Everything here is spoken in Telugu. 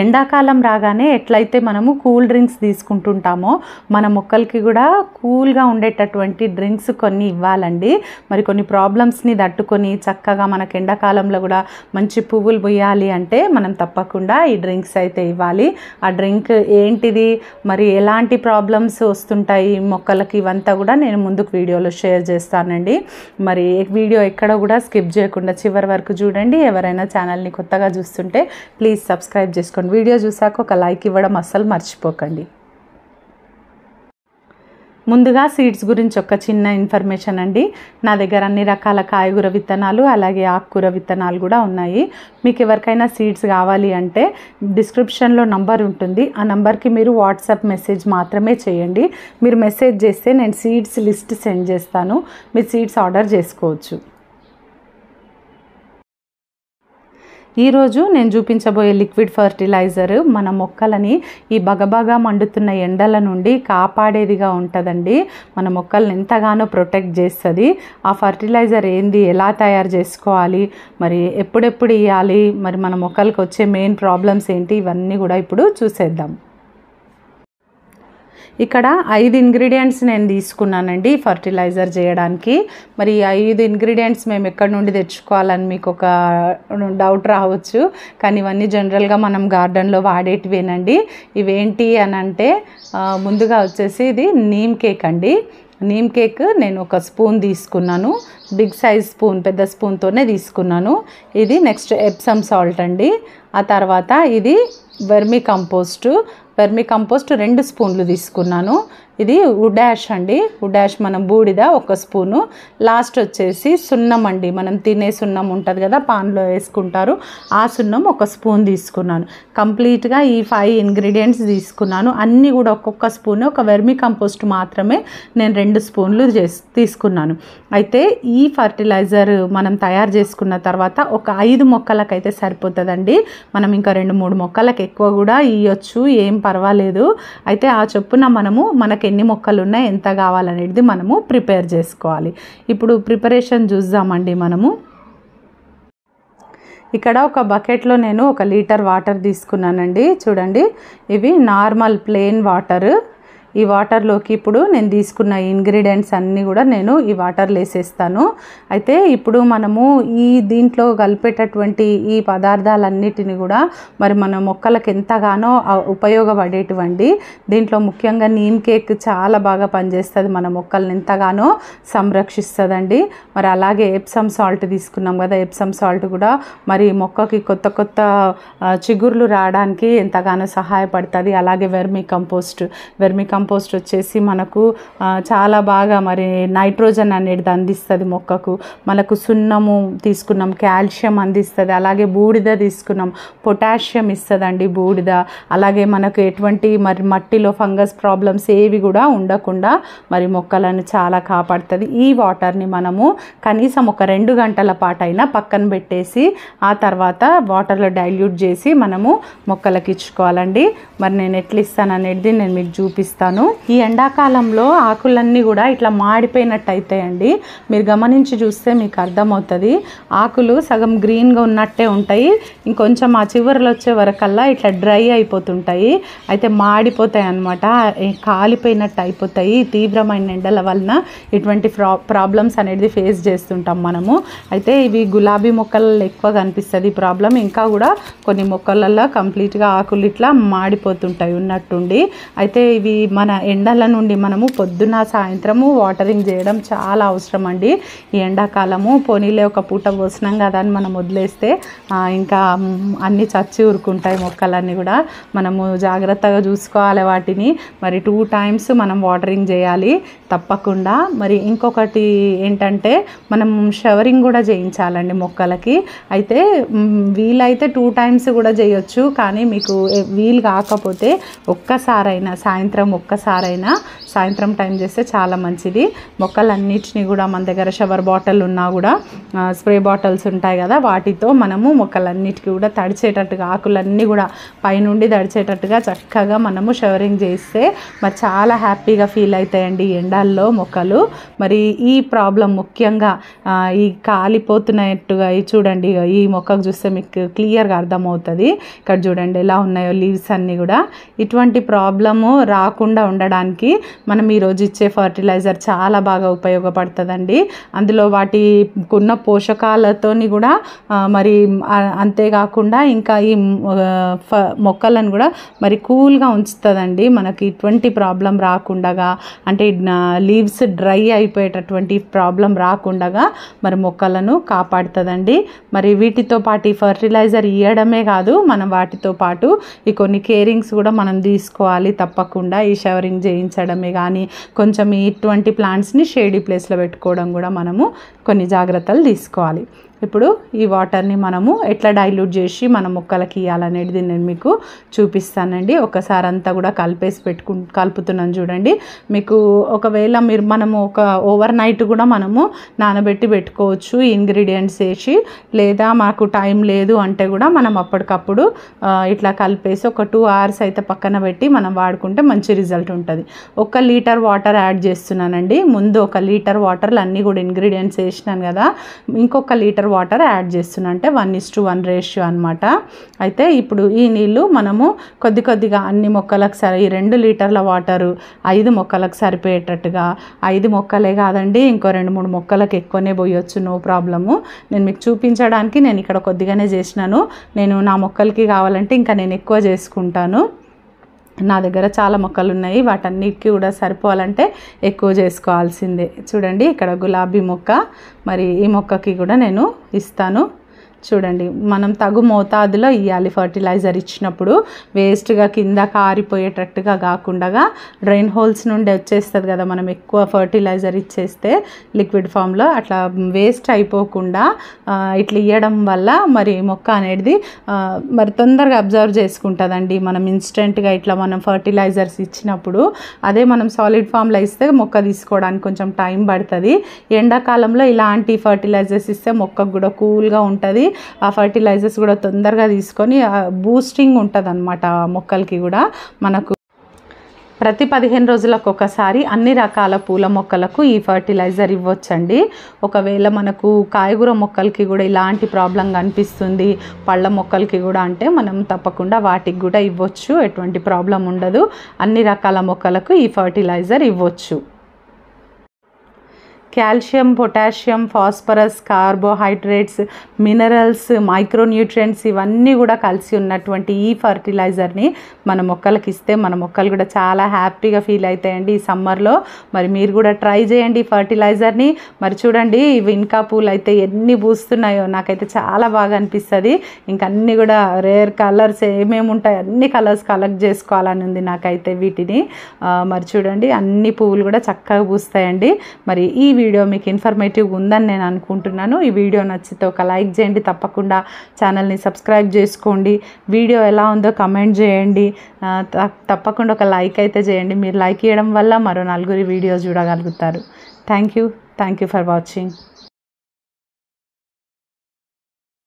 ఎండాకాలం రాగానే ఎట్లయితే మనము కూల్ డ్రింక్స్ తీసుకుంటుంటామో మన మొక్కలకి కూడా కూల్గా ఉండేటటువంటి డ్రింక్స్ కొన్ని ఇవ్వాలండి మరి కొన్ని ప్రాబ్లమ్స్ని తట్టుకొని చక్కగా మనకు ఎండాకాలంలో కూడా మంచి పువ్వులు పోయాలి అంటే మనం తప్పకుండా ఈ డ్రింక్స్ అయితే ఇవ్వాలి ఆ డ్రింక్ ఏంటిది మరి ఎలాంటి ప్రాబ్లమ్స్ వస్తుంటాయి మొక్కలకి ఇవంతా కూడా నేను ముందుకు వీడియోలో షేర్ చేస్తానండి మరి వీడియో ఎక్కడ కూడా స్కిప్ చేయకుండా చివరి వరకు చూడండి ఎవరైనా ఛానల్ని కొత్తగా చూస్తుంటే ప్లీజ్ సబ్స్క్రైబ్ చేసుకోండి చేసుకోండి వీడియో చూశాక ఒక లైక్ ఇవ్వడం అస్సలు మర్చిపోకండి ముందుగా సీడ్స్ గురించి ఒక చిన్న ఇన్ఫర్మేషన్ అండి నా దగ్గర అన్ని రకాల కాయగూర విత్తనాలు అలాగే ఆకుకూర విత్తనాలు కూడా ఉన్నాయి మీకు ఎవరికైనా సీడ్స్ కావాలి అంటే డిస్క్రిప్షన్లో నంబర్ ఉంటుంది ఆ నంబర్కి మీరు వాట్సాప్ మెసేజ్ మాత్రమే చేయండి మీరు మెసేజ్ చేస్తే నేను సీడ్స్ లిస్ట్ సెండ్ చేస్తాను మీరు సీడ్స్ ఆర్డర్ చేసుకోవచ్చు ఈరోజు నేను చూపించబోయే లిక్విడ్ ఫర్టిలైజర్ మన మొక్కలని ఈ బగబగా మండుతున్న ఎండల నుండి కాపాడేదిగా ఉంటుందండి మన మొక్కల్ని ఎంతగానో ప్రొటెక్ట్ చేస్తుంది ఆ ఫర్టిలైజర్ ఏంది ఎలా తయారు చేసుకోవాలి మరి ఎప్పుడెప్పుడు ఇవ్వాలి మరి మన మొక్కలకు వచ్చే మెయిన్ ప్రాబ్లమ్స్ ఏంటి ఇవన్నీ కూడా ఇప్పుడు చూసేద్దాం ఇక్కడ ఐదు ఇంగ్రీడియంట్స్ నేను తీసుకున్నానండి ఫర్టిలైజర్ చేయడానికి మరి ఐదు ఇంగ్రీడియంట్స్ మేము ఎక్కడి నుండి తెచ్చుకోవాలని మీకు ఒక డౌట్ రావచ్చు కానీ ఇవన్నీ జనరల్గా మనం గార్డెన్లో వాడేటివేనండి ఇవేంటి అని అంటే ముందుగా వచ్చేసి ఇది నీమ్ కేక్ అండి నీమ్ కేక్ నేను ఒక స్పూన్ తీసుకున్నాను బిగ్ సైజ్ స్పూన్ పెద్ద స్పూన్తోనే తీసుకున్నాను ఇది నెక్స్ట్ ఎప్సమ్ సాల్ట్ అండి ఆ తర్వాత ఇది వెర్మీ కంపోస్టు వెర్మీ కంపోస్ట్ రెండు స్పూన్లు తీసుకున్నాను ఇది ఉడాష్ అండి ఉడాష్ మనం బూడిద ఒక స్పూను లాస్ట్ వచ్చేసి సున్నం అండి మనం తినే సున్నం ఉంటుంది కదా పాన్లో వేసుకుంటారు ఆ సున్నం ఒక స్పూన్ తీసుకున్నాను కంప్లీట్గా ఈ ఫైవ్ ఇంగ్రీడియంట్స్ తీసుకున్నాను అన్నీ కూడా ఒక్కొక్క స్పూన్ ఒక వెర్మి కంపోస్ట్ మాత్రమే నేను రెండు స్పూన్లు తీసుకున్నాను అయితే ఈ ఫర్టిలైజర్ మనం తయారు చేసుకున్న తర్వాత ఒక ఐదు మొక్కలకైతే సరిపోతుందండి మనం ఇంకా రెండు మూడు మొక్కలకు ఎక్కువ కూడా ఇవ్వచ్చు ఏం పర్వాలేదు అయితే ఆ చొప్పున మనము మనకి మనకు ఎన్ని మొక్కలు ఉన్నాయి ఎంత కావాలనేది మనము ప్రిపేర్ చేసుకోవాలి ఇప్పుడు ప్రిపరేషన్ చూద్దామండి మనము ఇక్కడ ఒక బకెట్లో నేను ఒక లీటర్ వాటర్ తీసుకున్నానండి చూడండి ఇవి నార్మల్ ప్లెయిన్ వాటర్ ఈ వాటర్లోకి ఇప్పుడు నేను తీసుకున్న ఇంగ్రీడియంట్స్ అన్నీ కూడా నేను ఈ వాటర్లో వేసేస్తాను అయితే ఇప్పుడు మనము ఈ దీంట్లో కలిపేటటువంటి ఈ పదార్థాలన్నిటిని కూడా మరి మన మొక్కలకు ఎంతగానో ఉపయోగపడేటువంటి దీంట్లో ముఖ్యంగా నీమ్ కేక్ చాలా బాగా పనిచేస్తుంది మన మొక్కల్ని ఎంతగానో సంరక్షిస్తుందండి మరి అలాగే ఎప్సమ్ సాల్ట్ తీసుకున్నాం కదా ఎప్సమ్ సాల్ట్ కూడా మరి మొక్కకి కొత్త కొత్త చిగుర్లు రావడానికి ఎంతగానో సహాయపడుతుంది అలాగే vermicompost vermicompost compost వచ్చేసి మనకు చాలా బాగా మరి నైట్రోజన్ అనేది అందిస్తుంది మొక్కకు మనకు సున్నము తీసుకున్నాం కాల్షియం అందిస్తుంది అలాగే బూడిద తీసుకున్నాం పొటాషియం ఇస్తుందండి బూడిద అలాగే మనకు ఎటువంటి మరి మట్టిలో ఫంగస్ ప్రాబ్లమ్స్ ఏవి కూడా ఉండకుండా మరి మొక్కలను చాలా కాపాడుతుంది ఈ వాటర్ని మనము కనీసం ఒక రెండు గంటల పాటైనా పక్కన పెట్టేసి ఆ తర్వాత వాటర్లో డైల్యూట్ చేసి మనము మొక్కలకి ఇచ్చుకోవాలండి మరి నేను ఎట్లా ఇస్తాను అనేది నేను మీకు చూపిస్తాను చెప్తాను ఈ ఎండాకాలంలో ఆకులన్నీ కూడా ఇట్లా మాడిపోయినట్టు అవుతాయండి మీరు గమనించి చూస్తే మీకు అర్థమవుతుంది ఆకులు సగం గ్రీన్గా ఉన్నట్టే ఉంటాయి ఇంకొంచెం ఆ చివరిలో వచ్చే వరకల్లా ఇట్లా డ్రై అయిపోతుంటాయి అయితే మాడిపోతాయి అనమాట కాలిపోయినట్టు అయిపోతాయి తీవ్రమైన ఎండల వలన ఇటువంటి ప్రాబ్లమ్స్ అనేది ఫేస్ చేస్తుంటాం మనము అయితే ఇవి గులాబీ మొక్కలలో ఎక్కువ కనిపిస్తుంది ఈ ప్రాబ్లం ఇంకా కూడా కొన్ని మొక్కలలో కంప్లీట్గా ఆకులు ఇట్లా మాడిపోతుంటాయి ఉన్నట్టుండి అయితే ఇవి మన ఎండల నుండి మనము పొద్దున సాయంత్రము వాటరింగ్ చేయడం చాలా అవసరం అండి ఈ ఎండాకాలము పోనీలే ఒక పూట పోసినాం కదా అని మనం వదిలేస్తే ఇంకా అన్నీ చచ్చి ఉరుకుంటాయి మొక్కలన్నీ కూడా మనము జాగ్రత్తగా చూసుకోవాలి వాటిని మరి టూ టైమ్స్ మనం వాటరింగ్ చేయాలి తప్పకుండా మరి ఇంకొకటి ఏంటంటే మనం షవరింగ్ కూడా చేయించాలండి మొక్కలకి అయితే వీలైతే టూ టైమ్స్ కూడా చేయొచ్చు కానీ మీకు వీలు కాకపోతే ఒక్కసారైనా సాయంత్రం ఒక్క ఒక్కసారైనా సాయంత్రం టైం చేస్తే చాలా మంచిది మొక్కలన్నిటినీ కూడా మన దగ్గర షవర్ బాటిల్ ఉన్నా కూడా స్ప్రే బాటిల్స్ ఉంటాయి కదా వాటితో మనము మొక్కలన్నిటికీ కూడా తడిచేటట్టుగా ఆకులన్నీ కూడా పైనుండి తడిచేటట్టుగా చక్కగా మనము షవరింగ్ చేస్తే మరి చాలా హ్యాపీగా ఫీల్ అవుతాయండి ఎండల్లో మొక్కలు మరి ఈ ప్రాబ్లం ముఖ్యంగా ఈ కాలిపోతున్నట్టుగా చూడండి ఈ మొక్కకు చూస్తే మీకు క్లియర్గా అర్థమవుతుంది ఇక్కడ చూడండి ఎలా ఉన్నాయో లీవ్స్ అన్నీ కూడా ఇటువంటి ప్రాబ్లము రాకుండా రాకుండా ఉండడానికి మనం ఈరోజు ఇచ్చే ఫర్టిలైజర్ చాలా బాగా ఉపయోగపడుతుందండి అందులో వాటికున్న పోషకాలతోని కూడా మరి అంతేకాకుండా ఇంకా ఈ మొక్కలను కూడా మరి కూల్గా ఉంచుతుందండి మనకి ఇటువంటి ప్రాబ్లం రాకుండగా అంటే లీవ్స్ డ్రై అయిపోయేటటువంటి ప్రాబ్లం రాకుండగా మరి మొక్కలను కాపాడుతుందండి మరి వీటితో పాటు ఈ ఫర్టిలైజర్ ఇవ్వడమే కాదు మనం వాటితో పాటు ఈ కొన్ని కేరింగ్స్ కూడా మనం తీసుకోవాలి తప్పకుండా ఈ షవరింగ్ చేయించడమే కానీ కొంచెం ఇటువంటి ప్లాంట్స్ని షేడీ ప్లేస్లో పెట్టుకోవడం కూడా మనము కొన్ని జాగ్రత్తలు తీసుకోవాలి ఇప్పుడు ఈ వాటర్ని మనము ఎట్లా డైల్యూట్ చేసి మన మొక్కలకి ఇవ్వాలనేది నేను మీకు చూపిస్తానండి ఒకసారి అంతా కూడా కలిపేసి పెట్టుకు కలుపుతున్నాను చూడండి మీకు ఒకవేళ మీరు మనము ఒక ఓవర్ నైట్ కూడా మనము నానబెట్టి పెట్టుకోవచ్చు ఇంగ్రీడియంట్స్ వేసి లేదా మాకు టైం లేదు అంటే కూడా మనం అప్పటికప్పుడు ఇట్లా కలిపేసి ఒక టూ అవర్స్ అయితే పక్కన పెట్టి మనం వాడుకుంటే మంచి రిజల్ట్ ఉంటుంది ఒక లీటర్ వాటర్ యాడ్ చేస్తున్నానండి ముందు ఒక లీటర్ వాటర్లు అన్నీ కూడా ఇంగ్రీడియంట్స్ వేసినాను కదా ఇంకొక లీటర్ వాటర్ యాడ్ చేస్తున్నా అంటే one is to one ratio అనమాట అయితే ఇప్పుడు ఈ నీళ్ళు మనము కొద్ది కొద్దిగా అన్ని మొక్కలకు సరి ఈ రెండు లీటర్ల వాటరు ఐదు మొక్కలకు సరిపోయేటట్టుగా ఐదు మొక్కలే కాదండి ఇంకో రెండు మూడు మొక్కలకు ఎక్కువనే పోయొచ్చు నో ప్రాబ్లము నేను మీకు చూపించడానికి నేను ఇక్కడ కొద్దిగానే చేసినాను నేను నా మొక్కలకి కావాలంటే ఇంకా నేను ఎక్కువ చేసుకుంటాను నా దగ్గర చాలా మొక్కలు ఉన్నాయి వాటన్నిటికీ కూడా సరిపోవాలంటే ఎక్కువ చేసుకోవాల్సిందే చూడండి ఇక్కడ గులాబీ మొక్క మరి ఈ మొక్కకి కూడా నేను ఇస్తాను చూడండి మనం తగు మోతాదులో ఇవ్వాలి ఫర్టిలైజర్ ఇచ్చినప్పుడు వేస్ట్గా కింద కారిపోయేటట్టుగా కాకుండా డ్రైన్ హోల్స్ నుండి వచ్చేస్తుంది కదా మనం ఎక్కువ ఫర్టిలైజర్ ఇచ్చేస్తే లిక్విడ్ ఫామ్లో అట్లా వేస్ట్ అయిపోకుండా ఇట్లా ఇవ్వడం వల్ల మరి మొక్క అనేది మరి తొందరగా అబ్జర్వ్ చేసుకుంటుందండి మనం ఇన్స్టెంట్గా ఇట్లా మనం ఫర్టిలైజర్స్ ఇచ్చినప్పుడు అదే మనం సాలిడ్ ఫామ్లో ఇస్తే మొక్క తీసుకోవడానికి కొంచెం టైం పడుతుంది ఎండాకాలంలో ఇలాంటి ఫర్టిలైజర్స్ ఇస్తే మొక్కకు కూడా కూల్గా ఉంటుంది ఆ ఫర్టిలైజర్స్ కూడా తొందరగా తీసుకొని బూస్టింగ్ ఉంటుంది అనమాట మొక్కలకి కూడా మనకు ప్రతి పదిహేను రోజులకు ఒకసారి అన్ని రకాల పూల మొక్కలకు ఈ ఫర్టిలైజర్ ఇవ్వచ్చండి ఒకవేళ మనకు కాయగూర మొక్కలకి కూడా ఇలాంటి ప్రాబ్లం కనిపిస్తుంది పళ్ళ మొక్కలకి కూడా అంటే మనం తప్పకుండా వాటికి కూడా ఇవ్వచ్చు ఎటువంటి ప్రాబ్లం ఉండదు అన్ని రకాల మొక్కలకు ఈ ఫర్టిలైజర్ ఇవ్వచ్చు calcium potassium phosphorus carbohydrates minerals micronutrients ఇవన్నీ కూడా కలిసి ఉన్నటువంటి ఈ ఫర్టిలైజర్ని మన మొక్కలకి ఇస్తే మన మొక్కలు కూడా చాలా హ్యాపీగా ఫీల్ అవుతాయండి ఈ సమ్మర్లో మరి మీరు కూడా ట్రై చేయండి ఫర్టిలైజర్ని మరి చూడండి ఇవి ఇంకా పూలు అయితే ఎన్ని పూస్తున్నాయో నాకైతే చాలా బాగా అనిపిస్తుంది ఇంకా అన్నీ కూడా రేర్ కలర్స్ ఏమేమి ఉంటాయి అన్ని కలర్స్ కలెక్ట్ చేసుకోవాలని ఉంది నాకైతే వీటిని మరి చూడండి అన్ని పువ్వులు కూడా చక్కగా పూస్తాయండి మరి ఈ వీడియో మీకు ఇన్ఫర్మేటివ్ ఉందని నేను అనుకుంటున్నాను ఈ వీడియో నచ్చితే ఒక లైక్ చేయండి తప్పకుండా ఛానల్ని సబ్స్క్రైబ్ చేసుకోండి వీడియో ఎలా ఉందో కమెంట్ చేయండి తప్పకుండా ఒక లైక్ అయితే చేయండి మీరు లైక్ చేయడం వల్ల మరో నలుగురి వీడియో చూడగలుగుతారు thank you thank you for watching